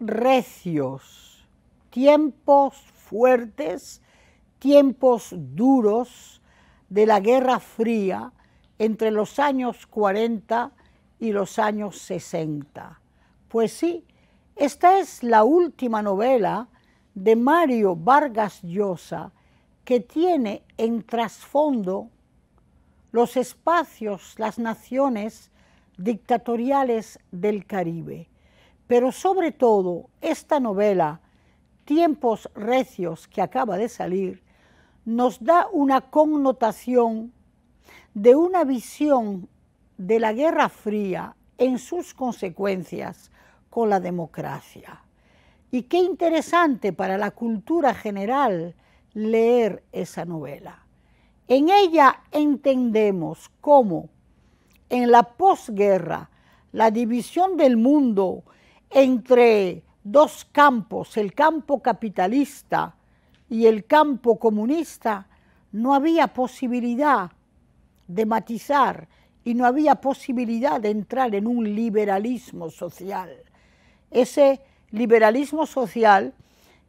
recios, tiempos fuertes, tiempos duros de la Guerra Fría entre los años 40 y los años 60. Pues sí, esta es la última novela de Mario Vargas Llosa que tiene en trasfondo los espacios, las naciones dictatoriales del Caribe. Pero sobre todo, esta novela, Tiempos Recios, que acaba de salir, nos da una connotación de una visión de la Guerra Fría en sus consecuencias con la democracia. Y qué interesante para la cultura general leer esa novela. En ella entendemos cómo en la posguerra la división del mundo entre dos campos, el campo capitalista y el campo comunista, no había posibilidad de matizar y no había posibilidad de entrar en un liberalismo social. Ese liberalismo social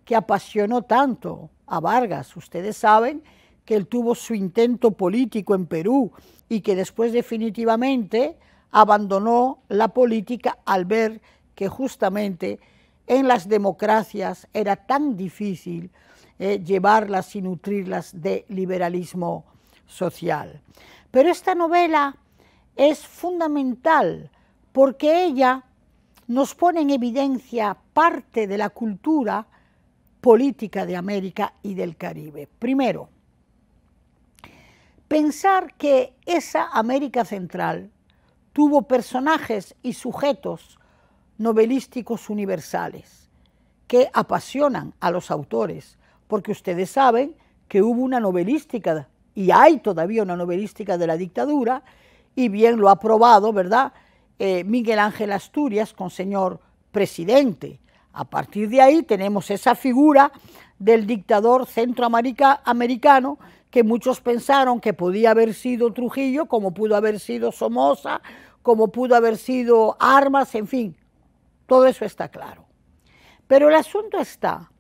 que apasionó tanto a Vargas, ustedes saben que él tuvo su intento político en Perú y que después definitivamente abandonó la política al ver que justamente en las democracias era tan difícil eh, llevarlas y nutrirlas de liberalismo social. Pero esta novela es fundamental porque ella nos pone en evidencia parte de la cultura política de América y del Caribe. Primero, pensar que esa América Central tuvo personajes y sujetos novelísticos universales que apasionan a los autores, porque ustedes saben que hubo una novelística y hay todavía una novelística de la dictadura, y bien lo ha probado, ¿verdad? Eh, Miguel Ángel Asturias con señor presidente. A partir de ahí tenemos esa figura del dictador centroamericano que muchos pensaron que podía haber sido Trujillo, como pudo haber sido Somoza, como pudo haber sido Armas, en fin, todo eso está claro. Pero el asunto está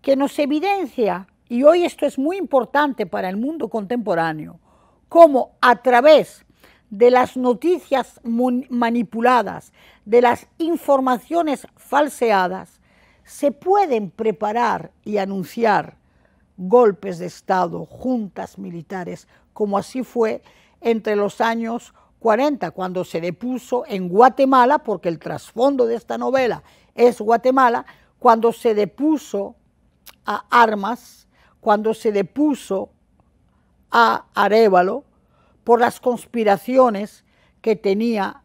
que nos evidencia, y hoy esto es muy importante para el mundo contemporáneo, cómo a través de las noticias manipuladas, de las informaciones falseadas, se pueden preparar y anunciar golpes de Estado, juntas militares, como así fue entre los años cuando se depuso en Guatemala, porque el trasfondo de esta novela es Guatemala, cuando se depuso a Armas, cuando se depuso a Arevalo, por las conspiraciones que tenía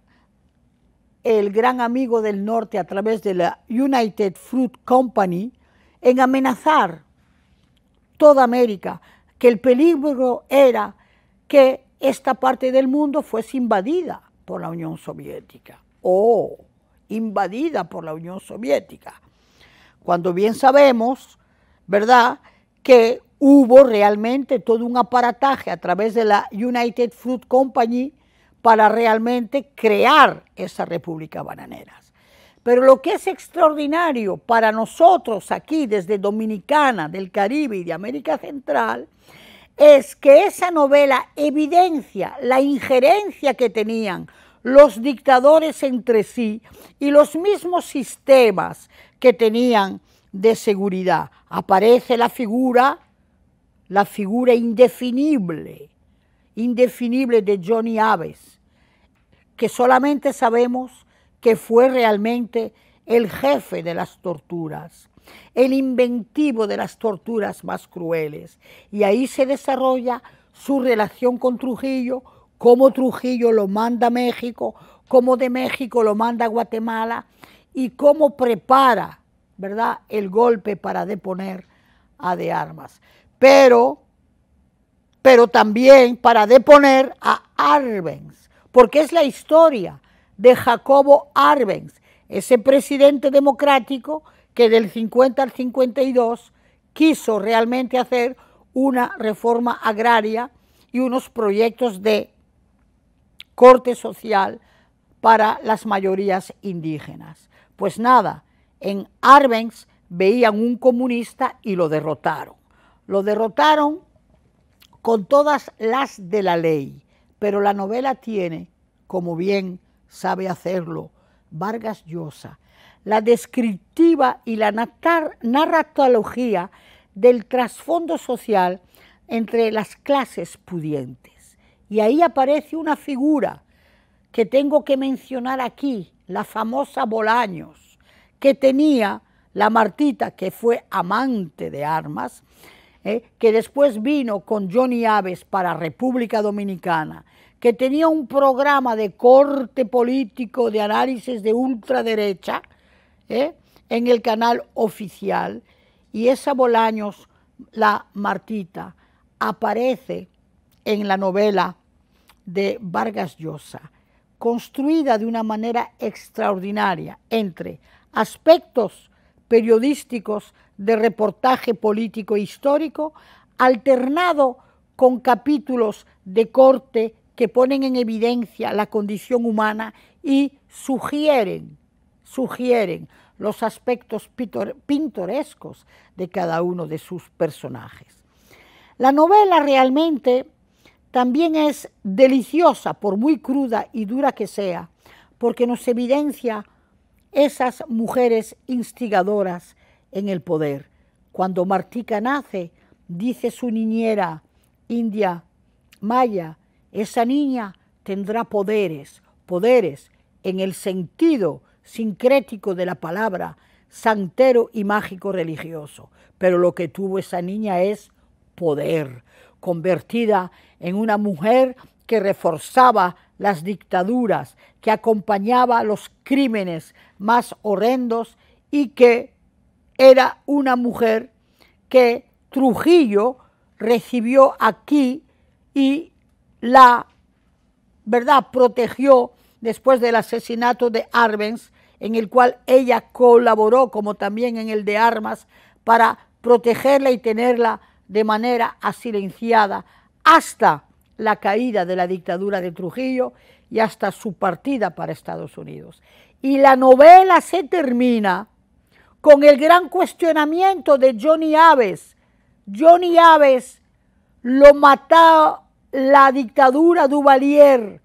el gran amigo del norte a través de la United Fruit Company en amenazar toda América, que el peligro era que esta parte del mundo fuese invadida por la Unión Soviética o invadida por la Unión Soviética, cuando bien sabemos, ¿verdad?, que hubo realmente todo un aparataje a través de la United Fruit Company para realmente crear esa República Bananera. Pero lo que es extraordinario para nosotros aquí desde Dominicana, del Caribe y de América Central es que esa novela evidencia la injerencia que tenían los dictadores entre sí y los mismos sistemas que tenían de seguridad. Aparece la figura, la figura indefinible, indefinible de Johnny Aves, que solamente sabemos que fue realmente el jefe de las torturas el inventivo de las torturas más crueles. Y ahí se desarrolla su relación con Trujillo, cómo Trujillo lo manda a México, cómo de México lo manda a Guatemala y cómo prepara, ¿verdad?, el golpe para deponer a de armas. Pero, pero también para deponer a Arbenz, porque es la historia de Jacobo Arbenz, ese presidente democrático que del 50 al 52 quiso realmente hacer una reforma agraria y unos proyectos de corte social para las mayorías indígenas. Pues nada, en Arbenz veían un comunista y lo derrotaron. Lo derrotaron con todas las de la ley, pero la novela tiene, como bien sabe hacerlo Vargas Llosa, la descriptiva y la narratología del trasfondo social entre las clases pudientes. Y ahí aparece una figura que tengo que mencionar aquí, la famosa Bolaños, que tenía la Martita, que fue amante de armas, ¿eh? que después vino con Johnny Aves para República Dominicana, que tenía un programa de corte político, de análisis de ultraderecha, ¿eh? en el canal oficial y esa Bolaños, la Martita, aparece en la novela de Vargas Llosa, construida de una manera extraordinaria entre aspectos periodísticos de reportaje político e histórico, alternado con capítulos de corte que ponen en evidencia la condición humana y sugieren sugieren los aspectos pintorescos de cada uno de sus personajes. La novela realmente también es deliciosa, por muy cruda y dura que sea, porque nos evidencia esas mujeres instigadoras en el poder. Cuando Martica nace, dice su niñera, India Maya, esa niña tendrá poderes, poderes en el sentido sincrético de la palabra, santero y mágico religioso. Pero lo que tuvo esa niña es poder, convertida en una mujer que reforzaba las dictaduras, que acompañaba los crímenes más horrendos y que era una mujer que Trujillo recibió aquí y la verdad protegió después del asesinato de Arbenz en el cual ella colaboró, como también en el de armas, para protegerla y tenerla de manera asilenciada hasta la caída de la dictadura de Trujillo y hasta su partida para Estados Unidos. Y la novela se termina con el gran cuestionamiento de Johnny Aves. Johnny Aves lo mató la dictadura Duvalier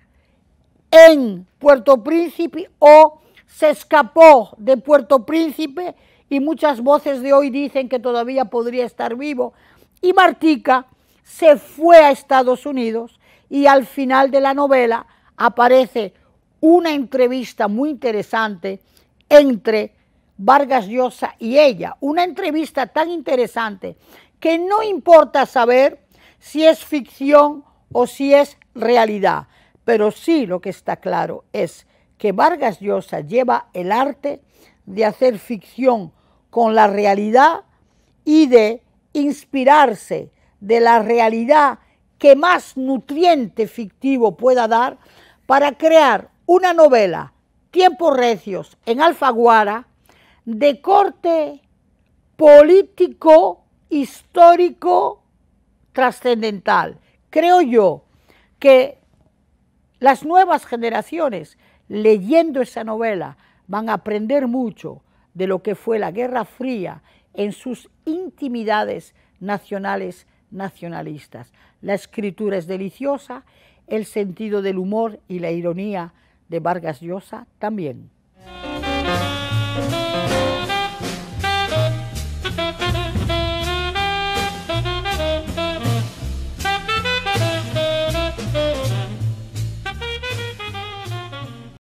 en Puerto Príncipe o se escapó de Puerto Príncipe y muchas voces de hoy dicen que todavía podría estar vivo. Y Martica se fue a Estados Unidos y al final de la novela aparece una entrevista muy interesante entre Vargas Llosa y ella. Una entrevista tan interesante que no importa saber si es ficción o si es realidad, pero sí lo que está claro es que Vargas Llosa lleva el arte de hacer ficción con la realidad y de inspirarse de la realidad que más nutriente fictivo pueda dar para crear una novela, Tiempos Recios, en Alfaguara, de corte político, histórico, trascendental. Creo yo que las nuevas generaciones leyendo esa novela, van a aprender mucho de lo que fue la Guerra Fría en sus intimidades nacionales nacionalistas. La escritura es deliciosa, el sentido del humor y la ironía de Vargas Llosa también.